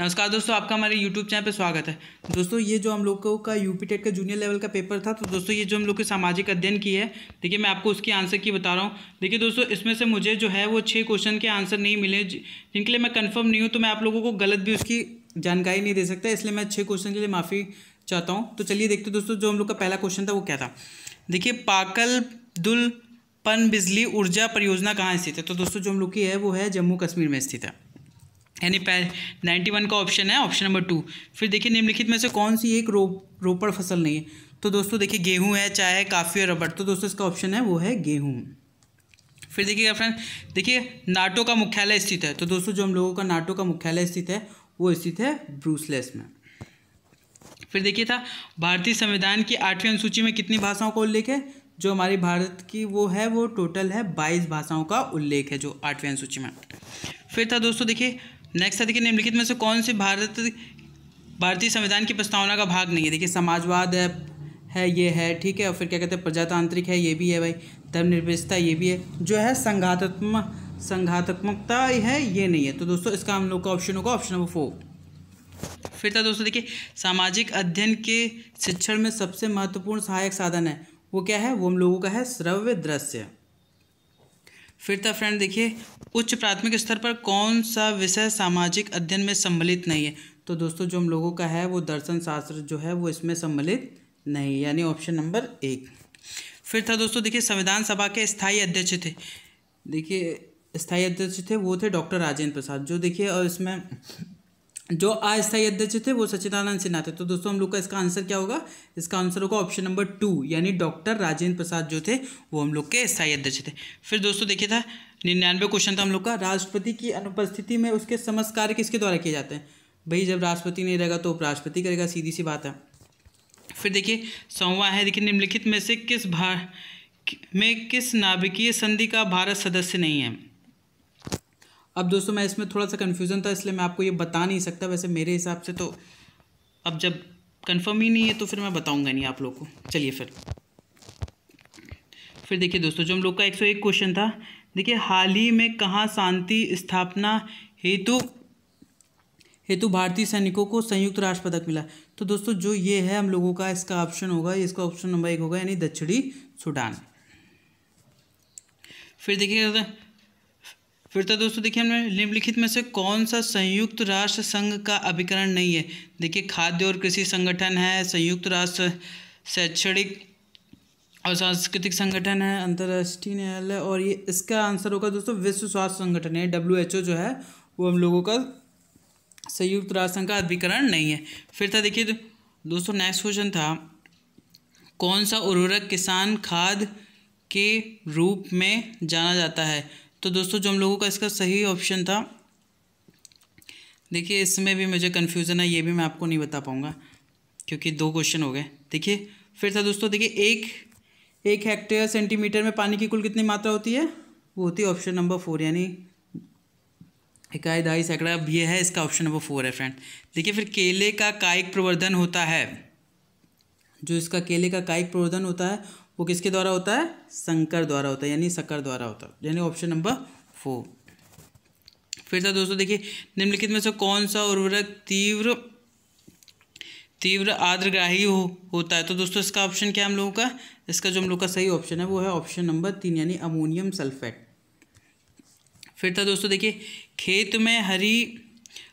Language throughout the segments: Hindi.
नमस्कार दोस्तों आपका हमारे यूट्यूब चैनल पर स्वागत है दोस्तों ये जो हम लोगों का यूपी टेट का जूनियर लेवल का पेपर था तो दोस्तों ये जो हम लोग के सामाजिक अध्ययन की है देखिए मैं आपको उसकी आंसर की बता रहा हूँ देखिए दोस्तों इसमें से मुझे जो है वो छः क्वेश्चन के आंसर नहीं मिले जिनके लिए मैं कन्फर्म नहीं हूँ तो मैं आप लोगों को गलत भी उसकी जानकारी नहीं दे सकता इसलिए मैं छः क्वेश्चन के लिए माफ़ी चाहता हूँ तो चलिए देखते दोस्तों जो हम लोग का पहला क्वेश्चन था वो क्या था देखिए पाकल दुल पन बिजली ऊर्जा परियोजना कहाँ स्थित है तो दोस्तों जो हम लोग की है वो है जम्मू कश्मीर में स्थित है यानी नाइन्टी वन का ऑप्शन है ऑप्शन नंबर टू फिर देखिए निम्नलिखित में से कौन सी एक रो रोपड़ फसल नहीं है तो दोस्तों देखिए गेहूं है चाय है काफ़ी और रबड़ तो दोस्तों इसका ऑप्शन है वो है गेहूं फिर देखिएगा फ्रेंड देखिए नाटो का मुख्यालय स्थित है तो दोस्तों जो हम लोगों का नाटो का मुख्यालय स्थित है वो स्थित है ब्रूसलेस में फिर देखिए था भारतीय संविधान की आठवीं अनुसूची में कितनी भाषाओं का उल्लेख है जो हमारी भारत की वो है वो टोटल है बाईस भाषाओं का उल्लेख है जो आठवीं अनुसूची में फिर था दोस्तों देखिए नेक्स्ट है देखिए निम्नलिखित में से कौन से भारत भारतीय संविधान की प्रस्तावना का भाग नहीं है देखिए समाजवाद है है ये है ठीक है और फिर क्या कहते हैं प्रजातांत्रिक है ये भी है भाई धर्मनिरपेक्षता ये भी है जो है संघात्मक संघातात्मकता है ये नहीं है तो दोस्तों इसका हम लोग का ऑप्शन होगा ऑप्शन नंबर फोर फिर था दोस्तों देखिए सामाजिक अध्ययन के शिक्षण में सबसे महत्वपूर्ण सहायक साधन है वो क्या है वो हम लोगों का है श्रव्य दृश्य फिर था तो फ्रेंड देखिए उच्च प्राथमिक स्तर पर कौन सा विषय सामाजिक अध्ययन में सम्मिलित नहीं है तो दोस्तों जो हम लोगों का है वो दर्शन शास्त्र जो है वो इसमें सम्मिलित नहीं यानी ऑप्शन नंबर एक फिर था दोस्तों देखिए संविधान सभा के स्थायी अध्यक्ष थे देखिए स्थायी अध्यक्ष थे वो थे डॉक्टर राजेंद्र प्रसाद जो देखिए और इसमें जो अस्थायी अध्यक्ष थे वो सचिदानंद सिन्हा थे तो दोस्तों हम लोग का इसका आंसर क्या होगा इसका आंसर होगा ऑप्शन नंबर टू यानी डॉक्टर राजेंद्र प्रसाद जो थे वो हम लोग के स्थायी अध्यक्ष थे फिर दोस्तों देखिए था निन्यानवे क्वेश्चन था हम लोग का राष्ट्रपति की अनुपस्थिति में उसके समस्त कार्य किसके द्वारा किए जाते हैं भाई जब राष्ट्रपति नहीं रहेगा तो उपराष्ट्रपति करेगा सीधी सी बात है फिर देखिए सौवा है देखिए निम्नलिखित में से किस भार में किस नाभिकीय संधि का भारत सदस्य नहीं है अब दोस्तों मैं इसमें थोड़ा सा कन्फ्यूज़न था इसलिए मैं आपको ये बता नहीं सकता वैसे मेरे हिसाब से तो अब जब कन्फर्म ही नहीं है तो फिर मैं बताऊँगा नहीं आप लोग को चलिए फिर फिर देखिए दोस्तों जो हम लोग का एक क्वेश्चन था देखिए हाल ही में कहाँ शांति स्थापना हेतु हेतु भारतीय सैनिकों को संयुक्त राष्ट्र पदक मिला तो दोस्तों जो ये है हम लोगों का इसका ऑप्शन होगा इसका ऑप्शन नंबर एक होगा यानी दक्षिणी सूडान फिर देखिए फिर तो दोस्तों देखिए हमने निम्नलिखित में से कौन सा संयुक्त राष्ट्र संघ का अभिकरण नहीं है देखिए खाद्य और कृषि संगठन है संयुक्त राष्ट्र शैक्षणिक और सांस्कृतिक संगठन है अंतर्राष्ट्रीय न्यायालय और ये इसका आंसर होगा दोस्तों विश्व स्वास्थ्य संगठन है डब्ल्यू एच ओ जो है वो हम लोगों का संयुक्त राष्ट्र संघ का अधिकरण नहीं है फिर था देखिए दोस्तों नेक्स्ट क्वेश्चन था कौन सा उर्वरक किसान खाद के रूप में जाना जाता है तो दोस्तों जो हम लोगों का इसका सही ऑप्शन था देखिए इसमें भी मुझे कन्फ्यूज़न है ये भी मैं आपको नहीं बता पाऊँगा क्योंकि दो क्वेश्चन हो गए देखिए फिर था दोस्तों देखिए एक एक हेक्टेयर सेंटीमीटर में पानी की कुल कितनी मात्रा होती है वो होती है ऑप्शन नंबर फोर यानी इकाई दहाई सैकड़ा अब ये है इसका ऑप्शन नंबर फोर है फ्रेंड देखिए फिर केले का कायिक प्रवर्धन होता है जो इसका केले का कायिक प्रवर्धन होता है वो किसके द्वारा होता है संकर द्वारा होता है यानी सकर द्वारा होता है यानी ऑप्शन नंबर फोर फिर से दोस्तों देखिए निम्नलिखित में से कौन सा उर्वरक तीव्र तीव्र आर्द्रग्राही हो, होता है तो दोस्तों इसका ऑप्शन क्या हम लोगों का इसका जो हम लोग का सही ऑप्शन है वो है ऑप्शन नंबर तीन यानी अमोनियम सल्फेट फिर था दोस्तों देखिए खेत में हरी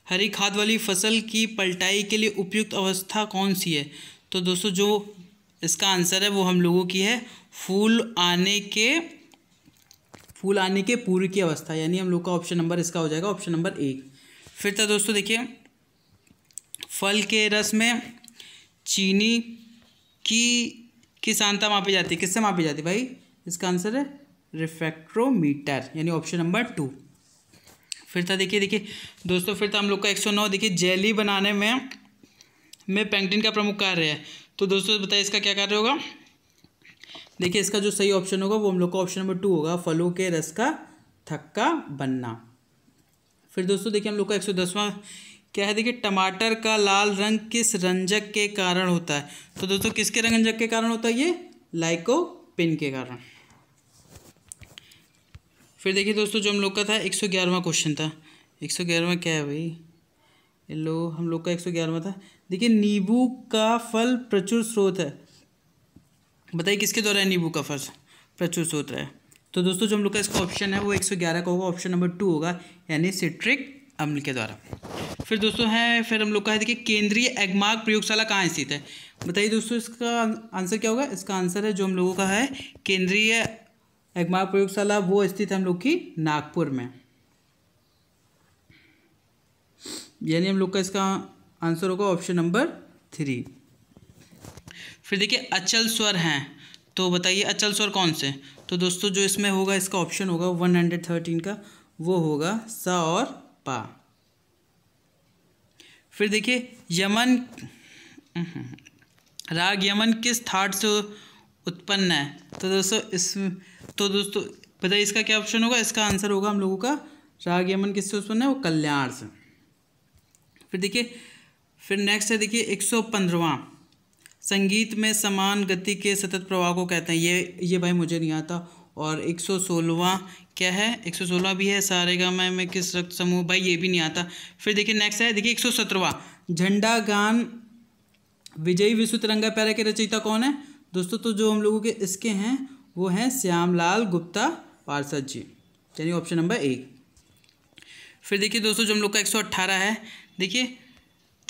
हरी खाद वाली फसल की पलटाई के लिए उपयुक्त अवस्था कौन सी है तो दोस्तों जो इसका आंसर है वो हम लोगों की है फूल आने के फूल आने के पूर्व की अवस्था यानी हम लोग का ऑप्शन नंबर इसका हो जाएगा ऑप्शन नंबर एक फिर तो दोस्तों देखिए फल के रस में चीनी की किस मापी जाती है किससे मापी जाती है भाई इसका आंसर है रिफेक्ट्रोमीटर यानी ऑप्शन नंबर टू फिर था देखिए देखिए दोस्तों फिर था हम लोग का एक सौ नौ देखिए जेली बनाने में में पेंटिन का प्रमुख कार्य है तो दोस्तों बताइए इसका क्या कार्य होगा देखिए इसका जो सही ऑप्शन होगा वो हम लोग का ऑप्शन नंबर टू होगा फलों के रस का थक्का बनना फिर दोस्तों देखिए हम लोग का एक क्या है देखिए टमाटर का लाल रंग किस रंजक के कारण होता है तो दोस्तों किसके रंजक के कारण होता है ये लाइको पिन के कारण फिर देखिए दोस्तों जो हम लोग का था एक सौ ग्यारहवा क्वेश्चन था एक सौ ग्यारहवा क्या है भाई ये लो हम लोग का एक सौ ग्यारहवा था देखिए नींबू का फल प्रचुर स्रोत है बताइए किसके द्वारा है नींबू का फल प्रचुर स्रोत है तो दोस्तों जो हम लोग का इसका ऑप्शन है वो 111 का होगा ऑप्शन नंबर टू होगा यानी सिट्रिक अम्ल के द्वारा फिर दोस्तों है फिर हम लोग का है देखिए केंद्रीय एगमार्ग प्रयोगशाला कहाँ स्थित है बताइए दोस्तों इसका आंसर क्या होगा इसका आंसर है जो हम लोगों का है केंद्रीय एगमार्ग प्रयोगशाला वो स्थित है हम लोग की नागपुर में यानी हम लोग का इसका आंसर होगा ऑप्शन नंबर थ्री फिर देखिए अचल स्वर हैं तो बताइए अचल स्वर कौन से तो दोस्तों जो इसमें होगा इसका ऑप्शन होगा वन हंड्रेड थर्टीन का वो होगा सा और पा फिर देखिए यमन हम्म, राग यमन किस थाट से उत्पन्न है तो दोस्तों इस तो दोस्तों बताइए इसका क्या ऑप्शन होगा इसका आंसर होगा हम लोगों का राग यमन किससे उत्पन्न है वो कल्याण से फिर देखिए फिर नेक्स्ट है देखिए एक सौ पंद्रवा संगीत में समान गति के सतत प्रवाह को कहते हैं ये ये भाई मुझे नहीं आता और एक सौ सोलवा क्या है एक सौ सोलह भी है सारेगा मैं मैं किस रक्त समूह भाई ये भी नहीं आता फिर देखिए नेक्स्ट है देखिए एक सौ सत्रवा झंडा गान विजयी विश्व तिरंगा पैरा के रचयिता कौन है दोस्तों तो जो हम लोगों के इसके हैं वो हैं श्यामलाल गुप्ता पार्षद जी यानी ऑप्शन नंबर एक फिर देखिए दोस्तों जो हम लोग का एक सौ अट्ठारह है देखिए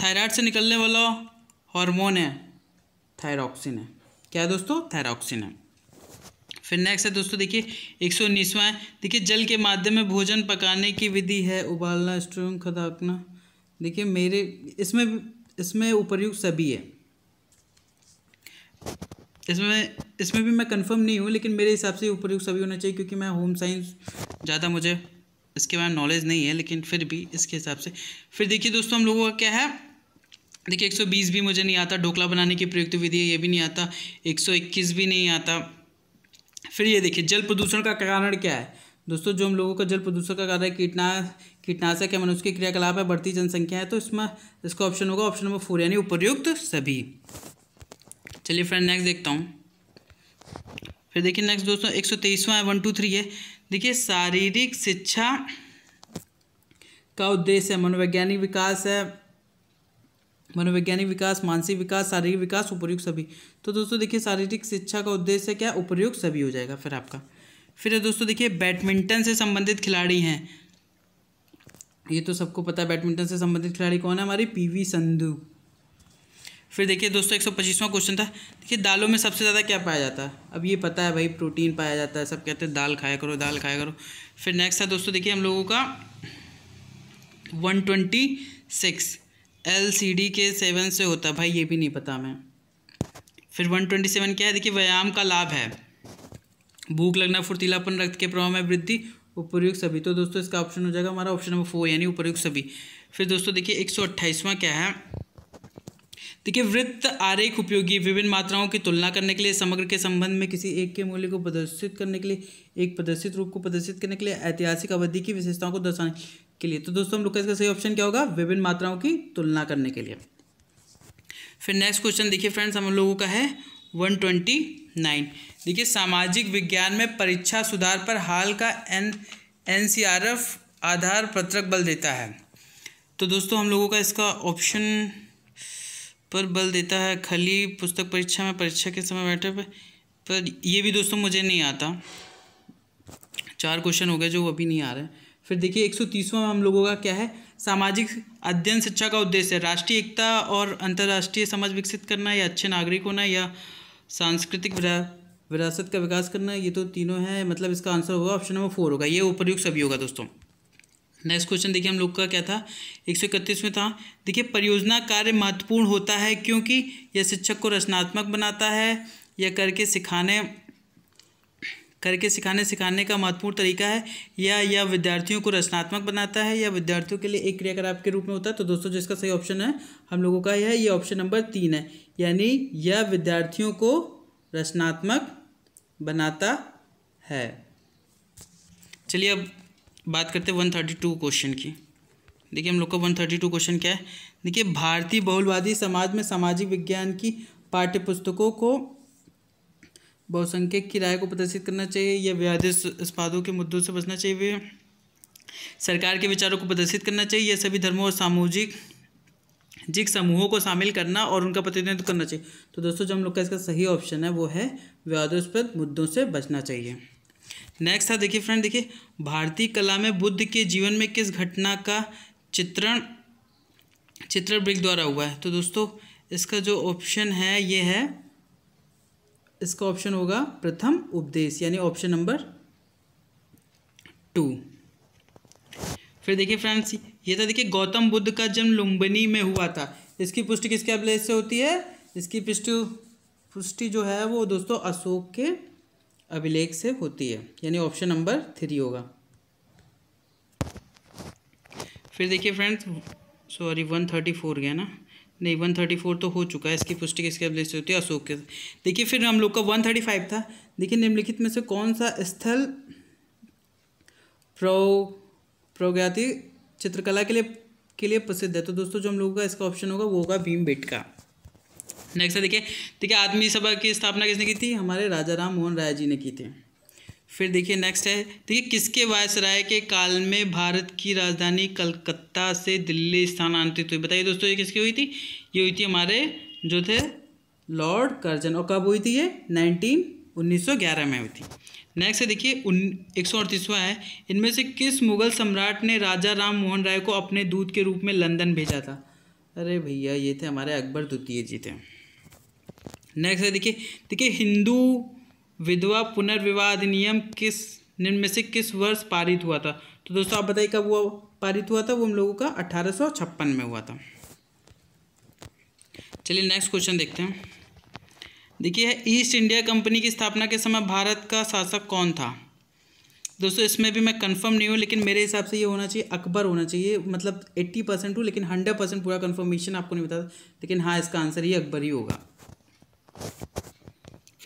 थायराइड से निकलने वाला हार्मोन है थायरॉक्सिन है क्या है दोस्तों थायरॉक्सिन है फिर नेक्स्ट है दोस्तों देखिए एक सौ उन्नीसवा देखिए जल के माध्यम में भोजन पकाने की विधि है उबालना स्ट्रोंग खदाकना देखिए मेरे इसमें इसमें उपयुक्त सभी है इसमें इसमें भी मैं कंफर्म नहीं हूँ लेकिन मेरे हिसाब से उपयुक्त सभी होना चाहिए क्योंकि मैं होम साइंस ज़्यादा मुझे इसके बारे में नॉलेज नहीं है लेकिन फिर भी इसके हिसाब से फिर देखिए दोस्तों हम लोगों का क्या है देखिए 120 भी मुझे नहीं आता ढोकला बनाने की प्रयुक्त विधि ये भी नहीं आता 121 भी नहीं आता फिर ये देखिए जल प्रदूषण का कारण क्या है दोस्तों जो हम लोगों का जल प्रदूषण का कारण है कीटना कीटनाशक है मनुष्य की क्रियाकलाप है बढ़ती जनसंख्या है तो इसमें इसका ऑप्शन होगा ऑप्शन नंबर फोर यानी उपयुक्त सभी चलिए फ्रेंड नेक्स्ट देखता हूँ फिर देखिए नेक्स्ट दोस्तों एक सौ है वन टू थ्री है देखिए शारीरिक शिक्षा का उद्देश्य है मनोवैज्ञानिक विकास है मनोवैज्ञानिक विकास मानसिक विकास शारीरिक विकास उपयुक्त सभी तो दोस्तों देखिए शारीरिक शिक्षा का उद्देश्य क्या उपयुक्त सभी हो जाएगा फिर आपका फिर दोस्तों देखिए बैडमिंटन से संबंधित खिलाड़ी हैं ये तो सबको पता है बैडमिंटन से संबंधित खिलाड़ी कौन है हमारी पीवी संधू फिर देखिए दोस्तों एक सौ क्वेश्चन था देखिए दालों में सबसे ज़्यादा क्या पाया जाता है अब ये पता है भाई प्रोटीन पाया जाता है सब कहते हैं दाल खाया करो दाल खाया करो फिर नेक्स्ट था दोस्तों देखिए हम लोगों का one twenty six L C D के सेवन से होता भाई ये भी नहीं पता मैं फिर वन ट्वेंटी सेवन क्या है देखिए व्यायाम का लाभ है भूख लगना फुर्तीलापन रक्त के प्रभाव में वृद्धि उपयुक्त सभी तो दोस्तों इसका ऑप्शन हो जाएगा हमारा ऑप्शन नंबर फोर यानी उपयुक्त सभी फिर दोस्तों देखिए एक सौ अट्ठाईसवां क्या है देखिए वृत्त आरेख उपयोगी विभिन्न मात्राओं की तुलना करने के लिए समग्र के संबंध में किसी एक के मूल्य को प्रदर्शित करने के लिए एक प्रदर्शित रूप को प्रदर्शित करने के लिए ऐतिहासिक अवधि की विशेषताओं को दर्शाने के लिए तो दोस्तों हम लोग का इसका सही ऑप्शन क्या होगा विभिन्न मात्राओं की तुलना करने के लिए फिर नेक्स्ट क्वेश्चन देखिए फ्रेंड्स हम लोगों का है वन ट्वेंटी नाइन देखिए सामाजिक विज्ञान में परीक्षा सुधार पर हाल का N N C R F आधार पत्रक बल देता है तो दोस्तों हम लोगों का इसका ऑप्शन पर बल देता है खाली पुस्तक परीक्षा में परीक्षा के समय बैठे पर, पर ये भी दोस्तों मुझे नहीं आता चार क्वेश्चन हो गए जो अभी नहीं आ रहे हैं फिर देखिए एक सौ तीसवा हम लोगों का क्या है सामाजिक अध्ययन शिक्षा का उद्देश्य है राष्ट्रीय एकता और अंतर्राष्ट्रीय समाज विकसित करना या अच्छे नागरिक होना या सांस्कृतिक विरासत का विकास करना ये तो तीनों है मतलब इसका आंसर होगा ऑप्शन नंबर फोर होगा ये उपयुक्त सभी होगा दोस्तों नेक्स्ट क्वेश्चन देखिए हम लोग का क्या था एक सौ इकतीस में था देखिए परियोजना कार्य महत्वपूर्ण होता है क्योंकि यह शिक्षक को रचनात्मक बनाता है यह करके सिखाने करके सिखाने सिखाने का महत्वपूर्ण तरीका है या यह विद्यार्थियों को रचनात्मक बनाता है या विद्यार्थियों के लिए एक क्रियाकलाप के रूप में होता है तो दोस्तों जिसका सही ऑप्शन है हम लोगों का यह ये ऑप्शन नंबर तीन है यानी यह विद्यार्थियों को रचनात्मक बनाता है चलिए अब बात करते हैं वन थर्टी टू क्वेश्चन की देखिए हम लोग का वन थर्टी टू क्वेश्चन क्या है देखिए भारतीय बहुलवादी समाज में सामाजिक विज्ञान की पाठ्य पुस्तकों को बहुसंख्यक की राय को प्रदर्शित करना चाहिए या व्याधिस इस्पादों के मुद्दों से बचना चाहिए सरकार के विचारों को प्रदर्शित करना चाहिए या सभी धर्मों और सामूजिक जिक समूहों को शामिल करना और उनका प्रतिनिधित्व करना चाहिए तो दोस्तों जो हम लोग का इसका सही ऑप्शन है वो है विवादास्पद मुद्दों से बचना चाहिए नेक्स्ट था देखिए फ्रेंड देखिए भारतीय कला में बुद्ध के जीवन में किस घटना का चित्रण चित्र ब्रिक द्वारा हुआ है तो दोस्तों इसका जो ऑप्शन है ये है इसका ऑप्शन होगा प्रथम उपदेश यानी ऑप्शन नंबर टू फिर देखिए फ्रेंड्स ये था देखिए गौतम बुद्ध का जन्म लुम्बनी में हुआ था इसकी पुष्टि किसके अभिलेख से होती है इसकी पुष्टि पुष्टि जो है वो दोस्तों अशोक के अभिलेख से होती है यानी ऑप्शन नंबर थ्री होगा फिर देखिए friends sorry one thirty four गया ना नहीं वन थर्टी फोर तो हो चुका है इसकी पुष्टि किसके अभिलेख से होती है अशोक के देखिए फिर हम लोग का वन थर्टी फाइव था देखिए निम्नलिखित में से कौन सा स्थल प्रो प्रोज्ञाति चित्रकला के लिए के लिए प्रसिद्ध है तो दोस्तों जो हम लोगों का इसका ऑप्शन होगा वो होगा भीम बेटका नेक्स्ट देखिए देखिए आदमी सभा की स्थापना किसने की थी हमारे राजा राम मोहन राय जी ने की थी फिर देखिए नेक्स्ट है देखिए किसके वायसराय के काल में भारत की राजधानी कलकत्ता से दिल्ली स्थानांतरित हुई बताइए दोस्तों ये किसकी हुई थी ये हुई थी हमारे जो थे लॉर्ड कर्जन और कब हुई थी ये नाइनटीन ग्यारह में हुई थी नेक्स्ट देखिए उन एक सौ अड़तीसवा है इनमें से किस मुगल सम्राट ने राजा राम मोहन राय को अपने दूत के रूप में लंदन भेजा था अरे भैया ये थे हमारे अकबर द्वितीय जी थे नेक्स्ट है देखिए देखिए हिंदू विधवा पुनर्विवाह अधिनियम किस निम्न से किस वर्ष पारित हुआ था तो दोस्तों आप बताइए कब वो पारित हुआ था वो हम लोगों का अठारह में हुआ था चलिए नेक्स्ट क्वेश्चन देखते हैं देखिए ईस्ट इंडिया कंपनी की स्थापना के समय भारत का शासक कौन था दोस्तों इसमें भी मैं कंफर्म नहीं हूँ लेकिन मेरे हिसाब से ये होना चाहिए अकबर होना चाहिए मतलब 80 परसेंट हूँ लेकिन 100 परसेंट पूरा कंफर्मेशन आपको नहीं बता लेकिन हाँ इसका आंसर ही अकबर ही होगा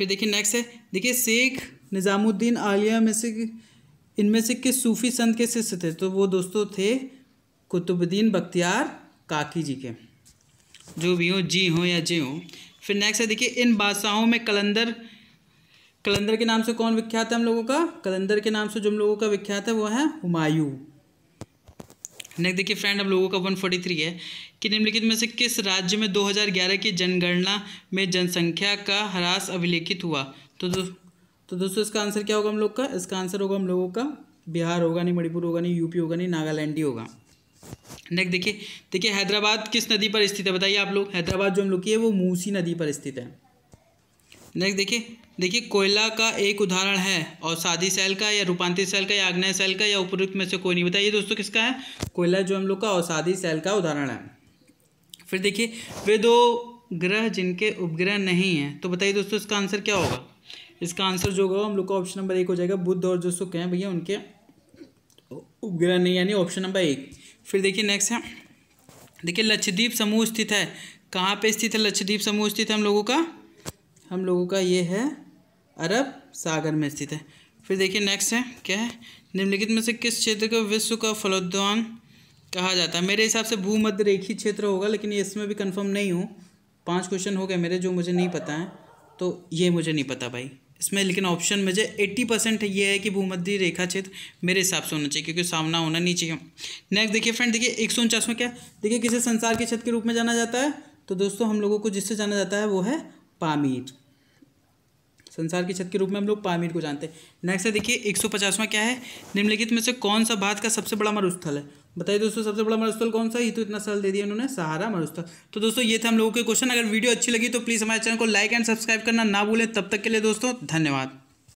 फिर देखिए नेक्स्ट है देखिए शेख निज़ामुद्दीन आलिया में से इनमें से किस सूफ़ी संत के शिष्य थे तो वो दोस्तों थे कुतुबुद्दीन बख्तियार काकी जी के जो भी हो जी हो या जे हो फिर नेक्स्ट है देखिए इन बादशाहों में कलंदर कलंदर के नाम से कौन विख्यात है हम लोगों का कलंदर के नाम से जो हम लोगों का विख्यात है वो है हुमायूं नेक्स्ट देखिए फ्रेंड अब लोगों का 143 है कि निम्नलिखित में से किस राज्य में 2011 की जनगणना में जनसंख्या का ह्रास अभिलेखित हुआ तो दो, तो दोस्तों इसका आंसर क्या होगा हम लोग का इसका आंसर होगा हम लोगों का बिहार होगा नहीं मणिपुर होगा नहीं यूपी होगा नहीं नागालैंड ही होगा नेक्स्ट देखिए देखिए हैदराबाद किस नदी पर स्थित है बताइए आप लोग हैदराबाद जो हम लोग की है वो मूसी नदी पर स्थित है नेक्स्ट देखिए देखिए कोयला का एक उदाहरण है और सादी सेल का या रूपांतरित सेल का या आग्नेय सेल का या उपरुक्त में से कोई नहीं बताइए दोस्तों किसका है कोयला जो हम लोग का और सादी सेल का उदाहरण है फिर देखिए वे दो ग्रह जिनके उपग्रह नहीं हैं तो बताइए दोस्तों इसका आंसर क्या होगा इसका आंसर जो होगा हम लोग का ऑप्शन नंबर एक हो जाएगा बुद्ध और जो सुख हैं भैया उनके उपग्रह नहीं यानी ऑप्शन नंबर एक फिर देखिए नेक्स्ट है देखिए लक्षद्वीप समूह स्थित है कहाँ पे स्थित है लक्षद्वीप समूह स्थित है हम लोगों का हम लोगों का ये है अरब सागर में स्थित है फिर देखिए नेक्स्ट है क्या है निम्नलिखित में से किस क्षेत्र को विश्व का फलोद्वान कहा जाता है मेरे हिसाब से भूमध्य रेखी क्षेत्र होगा लेकिन इसमें भी कंफर्म नहीं हूँ पांच क्वेश्चन हो गए मेरे जो मुझे नहीं पता है तो ये मुझे नहीं पता भाई इसमें लेकिन ऑप्शन मुझे एट्टी परसेंट ये है कि भूमध्य रेखा क्षेत्र मेरे हिसाब से होना चाहिए क्योंकि सामना होना नहीं चाहिए नेक्स्ट देखिए फ्रेंड देखिए एक सौ उनचास में क्या देखिए किसे संसार के क्षेत्र के रूप में जाना जाता है तो दोस्तों हम लोगों को जिससे जाना जाता है वो है पामीर संसार की छत के रूप में हम लोग पामीर को जानते हैं नेक्स्ट है देखिए एक सौ क्या है निम्नलिखित में से कौन सा भारत का सबसे बड़ा मरुस्थल है बताइए दोस्तों सबसे बड़ा मरुस्थल कौन सा ये तो इतना सरल दे दिया उन्होंने सहारा मरुस्थल तो दोस्तों ये थे हम लोगों के क्वेश्चन अगर वीडियो अच्छी लगी तो प्लीज़ हमारे चैनल को लाइक एंड सब्सक्राइब करना ना भूलें तब तक के लिए दोस्तों धन्यवाद